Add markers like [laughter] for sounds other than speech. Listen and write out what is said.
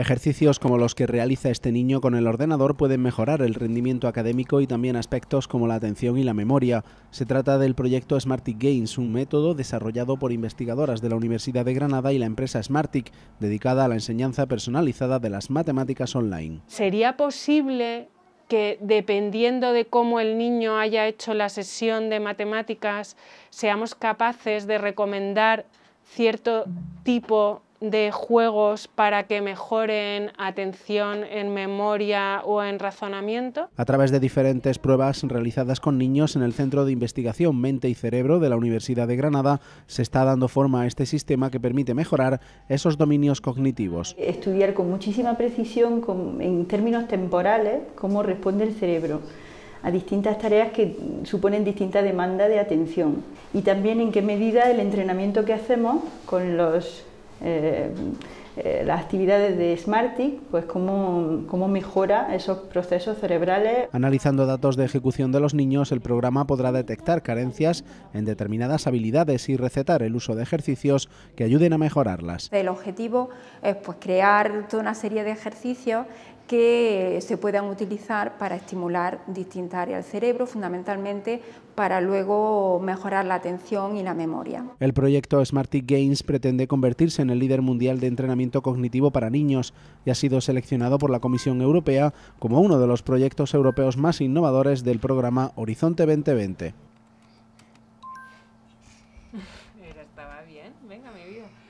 Ejercicios como los que realiza este niño con el ordenador pueden mejorar el rendimiento académico y también aspectos como la atención y la memoria. Se trata del proyecto Smartic Gains, un método desarrollado por investigadoras de la Universidad de Granada y la empresa Smartic, dedicada a la enseñanza personalizada de las matemáticas online. ¿Sería posible que dependiendo de cómo el niño haya hecho la sesión de matemáticas, seamos capaces de recomendar cierto tipo de de juegos para que mejoren atención en memoria o en razonamiento? A través de diferentes pruebas realizadas con niños en el Centro de Investigación Mente y Cerebro de la Universidad de Granada, se está dando forma a este sistema que permite mejorar esos dominios cognitivos. Estudiar con muchísima precisión, en términos temporales, cómo responde el cerebro a distintas tareas que suponen distinta demanda de atención y también en qué medida el entrenamiento que hacemos con los eh, eh, las actividades de SMARTIC, pues cómo, cómo, mejora esos procesos cerebrales. Analizando datos de ejecución de los niños, el programa podrá detectar carencias en determinadas habilidades y recetar el uso de ejercicios que ayuden a mejorarlas. El objetivo es pues, crear toda una serie de ejercicios que se puedan utilizar para estimular distintas áreas del cerebro, fundamentalmente para luego mejorar la atención y la memoria. El proyecto Smarty Games pretende convertirse en el líder mundial de entrenamiento cognitivo para niños y ha sido seleccionado por la Comisión Europea como uno de los proyectos europeos más innovadores del programa Horizonte 2020. [laughs]